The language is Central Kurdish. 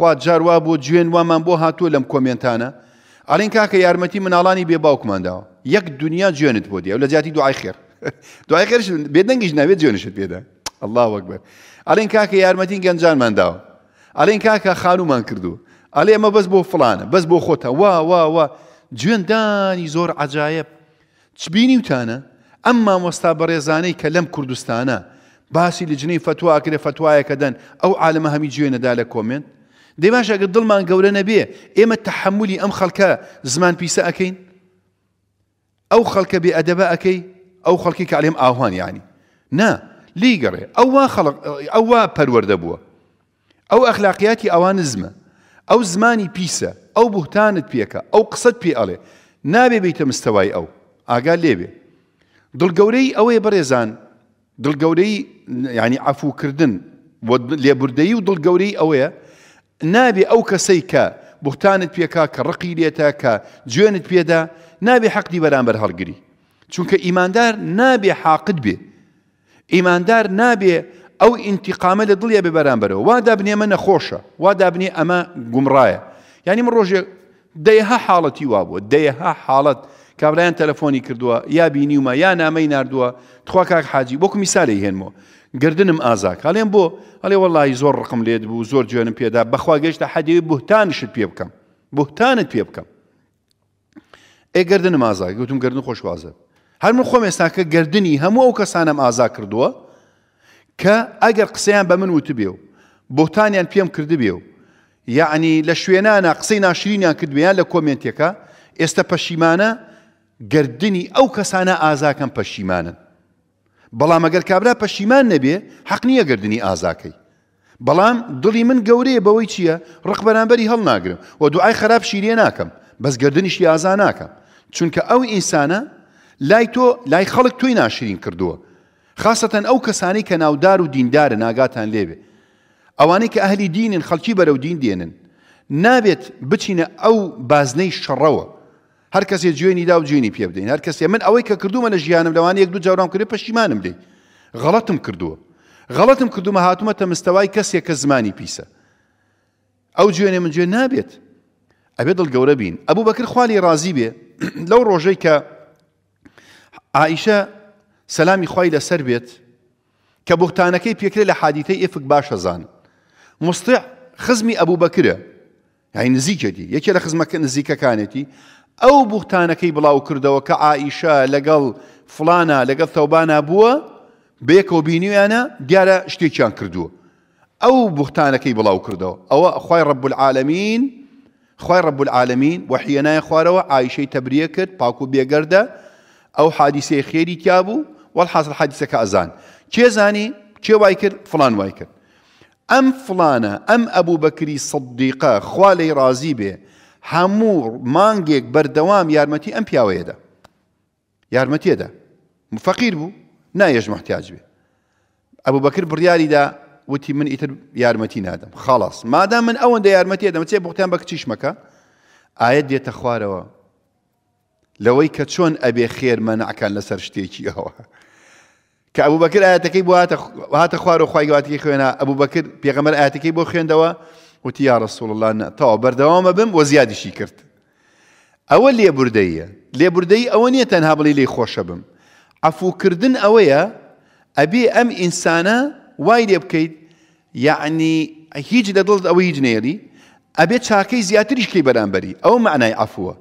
خوات جاروا بۆ گوێن وامان بۆ هاتووە لەم کۆمنتانە ئەڵین کاکە یارمەتی مناڵانی بێ باوکمانداوە یەک دنیا گوێنت بۆ دیە و لە جیاتی دوعای خێر دوای خێرش بێدەنگیش ناوێت گوێنشت پێدا الله وەکبەر ئەڵین کاکە یارمەتی گەنجانمانداوە ئەڵین کاکە خانومان کردو ئەڵێ ئەمە بەس بۆ فلانە بەس بۆ خۆتە وا وا وا گوێندانی زۆر عجاایب چبینی وتانە ئەم مامۆستا بەڕێزانەی کە لەم کوردستانە باسی لە جنەی فتوواکرێ فتوایەکە دەن ئەو عالمە هەمی گوێنەدا لە کۆمنت دەی باش ئەگە دڵمان گەورە نەبێ ئێمە تەحملی ئەم خەڵکە زمان پیسە ئەەکەین ئەو خەڵکە بێ ئەدەبە ئەەکەی ئەو خەڵکی کە ئالێم ئاهوان ینی نا لیگەڕێ ئەو وا ئەو وا پەروەەردە بووە ئەو ئەخلاقیاتی ئەوان زمە ئەو زمانی پیسە ئەو بوتانت پێکە ئەو قسەت پێ ئەڵێ نابێ بیتە مستەوای ئەو ئاگا لێبێ دڵگەورەی ئەوەیە بەڕێزان دڵگەورەی ینی ئەفوکردن لێبوردەی و دڵگەورەی ئەوەیە نابێ ئەو کەسەی کە بوختانت پێکا کە ڕقی لێتە کە جوێنت پێدا نابێ حەقی بەرامبەر هەڵگری چونکە ئیماندار نابێ حاقت بێ ئیماندار نابێ ئەو ئینتیقامە لە دڵیە بێ بەرامبەرەوە وا دابنێ ئەمە نەخۆشە وا دابنێ ئەمە گومڕایە یعنی من ڕۆژێک دەیها حاڵەتی وا بووە دەیها حاڵەت کابرایان تەلەفۆنی کردووە یا بینیومە یا نامەی نردووە تخوا کاک حاجی بۆکو میسالی هێنمەوە گردنم ئازا کاڵێم بۆ ئەڵێ وەڵی زۆر ڕقم لێت بوو زۆر جوێنم پێدا بەخوا گەشتە حەدیوی بوتانشت پێ بکەم بوتانت پێ بکەم ئێ گردنم ئازا گوتم گردن خۆشوازە هەر من خۆم ئێستاکە گردنی هەموو ئەو کەسانم ئازا کردووە کە ئەگەر قسەیان بە من وتبێ و بۆتانیان پێم کردبێ و یعنی لە شوێنانە قسەی ناشرینیان کردویان لە کۆمنتێکە ئێستا پەشیمانە گردنی ئەو کەسانە ئازاکەم پەشیمانن بەڵام ئەگەر کابرا پەشیمان نەبێ حەق نییە گردنی ئازاکەی بەڵام دڵی من گەورەیە بەوەی چییە ڕق بەرامبەری هەڵ ناگرم و دوعای خراپ شیرێ ناکەم بەس گردنیشی ئازا ناکەم چونکە ئەو ئینسانە لای تۆ لای خەڵک توی ناشرین کردووە خاستەن ئەو کەسانی کە ناودار و دیندارە ناگاتان لێبێ ئەوانەی کە ئەهلی دینن خەڵکی بەرەو دین دێنن نابێت بچینە ئەو بازنەی شەڕەوە هەر کەسێ جوێنی دا و جوێنی پێ بدەین هەر کەسێ من ئەوەی کە کردومە لە ژیانم لەوان یەک دوو جاورام کرد پەشیمانم دێ غەڵەتم کردووە غەڵەتم کردومە هاتومەتە مستەوای کەسێک کە زمانی پیسە ئەو جوێنێ من جوێن نابێت ئەبێ دڵ گەورە بین ئەبوو بەکر خالی رازی بێ لەو ڕۆژەی کە ئایشە سەلامی خی لەسەر بێت کە بختانەکەی پێکرێ لە حادیتەی ئفک باشەزان مستع خزمی ئەبوو بەکرە یای نزیکەتی یەکێ لە خزمەکە نزیکەکانێتی او بوختانەکەی بڵاو كردو كا عائشه لەگەڵ فلانا لەگەڵ ثوبانا بووە بيكو بيني انا شتێکیان کردووە ئەو بوختانەکەی بڵاو کردەوە ئەوە خی ڕب العالمین خی ڕب العالمین وحیەنای خوارەوە ئایشەی تەبریە کرد پاکو بێگەردە او حادیسەی خێری کیا بوو وەڵحاصل حادیسەکە ئەزان كازان زانی چێ وای فلان وايكر ام فلانا ام ابو ئەبوو بەکری خوالي خوا رازی هەموو مانگێک بەردەوام یارمەتی ئەم پیاوەیەدا یارمەتێدا فەقیر بوو نایەژ محتیاج بێ ئەبوو بەکرد بڕیاریدا وتی من ئیتر یارمەتی نادەم خاڵاس مادام من ئەوەندە یارمەتی دەم چێ بختیان بە کچیشمەکە ئاەت دێتە خوارەوە لەوەی کە چۆن ئەبێ خێرمەنعکان لەسەر شتێکی ئەوە کە ئەبوو بەکرد ئاەتەکەی بۆ هاتە خوار و خواگەواتی خوێنە ئەبوو بەکرد پێغەمەر ئاەتەکەی بۆ خوێندەوە وتي يا رسول الله نه تو بردوام بم وە زیادیشی کرد ئەوە لێبوردەیە لێبوردەی ئەوە نییە تنها بلي لي خوش بم ئەفوکردن ئەوەیە ئەبێ ئەم ئینسانە وای لێ بکەیت یعنی يعني هیچ لە دڵت ئەوە هیچ نێری ئەبێ چاکەی زیاتریشکی بەرامبەری او معنای عفوه